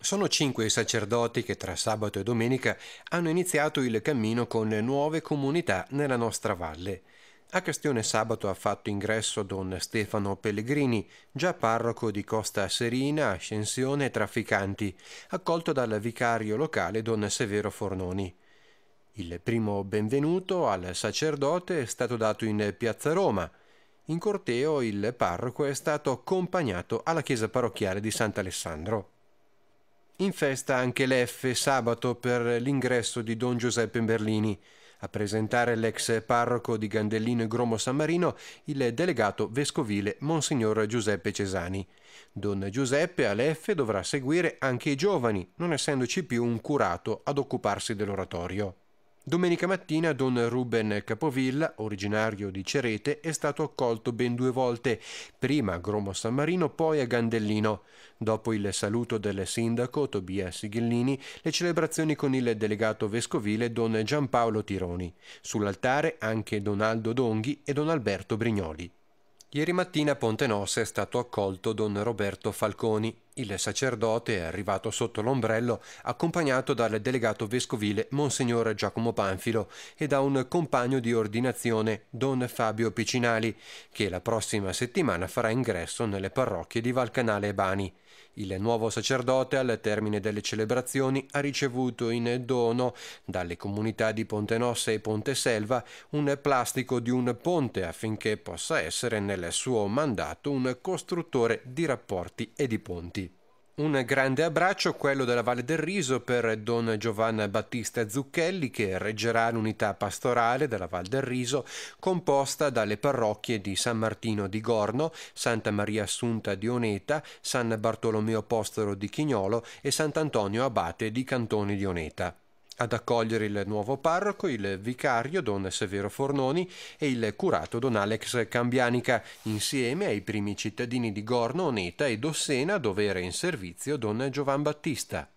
Sono cinque i sacerdoti che tra sabato e domenica hanno iniziato il cammino con le nuove comunità nella nostra valle. A Castione sabato ha fatto ingresso don Stefano Pellegrini, già parroco di Costa Serina, Ascensione e Trafficanti, accolto dal vicario locale don Severo Fornoni. Il primo benvenuto al sacerdote è stato dato in piazza Roma. In corteo il parroco è stato accompagnato alla chiesa parrocchiale di Sant'Alessandro. In festa anche l'F sabato per l'ingresso di Don Giuseppe Berlini. A presentare l'ex parroco di Gandellino e Gromo San Marino, il delegato vescovile Monsignor Giuseppe Cesani. Don Giuseppe all'F dovrà seguire anche i giovani, non essendoci più un curato ad occuparsi dell'oratorio. Domenica mattina don Ruben Capovilla, originario di Cerete, è stato accolto ben due volte, prima a Gromo San Marino, poi a Gandellino. Dopo il saluto del sindaco Tobia Sighellini, le celebrazioni con il delegato vescovile don Giampaolo Tironi. Sull'altare anche don Aldo Donghi e don Alberto Brignoli. Ieri mattina a Ponte Nossa è stato accolto don Roberto Falconi, il sacerdote è arrivato sotto l'ombrello accompagnato dal delegato vescovile Monsignor Giacomo Panfilo e da un compagno di ordinazione Don Fabio Picinali, che la prossima settimana farà ingresso nelle parrocchie di Valcanale e Bani. Il nuovo sacerdote al termine delle celebrazioni ha ricevuto in dono dalle comunità di Ponte Nossa e Ponte Selva un plastico di un ponte affinché possa essere nel suo mandato un costruttore di rapporti e di ponti. Un grande abbraccio, quello della Valle del Riso, per Don Giovanni Battista Zucchelli, che reggerà l'unità pastorale della Valle del Riso, composta dalle parrocchie di San Martino di Gorno, Santa Maria Assunta di Oneta, San Bartolomeo Apostolo di Chignolo e Sant'Antonio Abate di Cantone di Oneta. Ad accogliere il nuovo parroco il vicario don Severo Fornoni e il curato don Alex Cambianica, insieme ai primi cittadini di Gorno, Oneta e Dossena, dove era in servizio don Giovan Battista.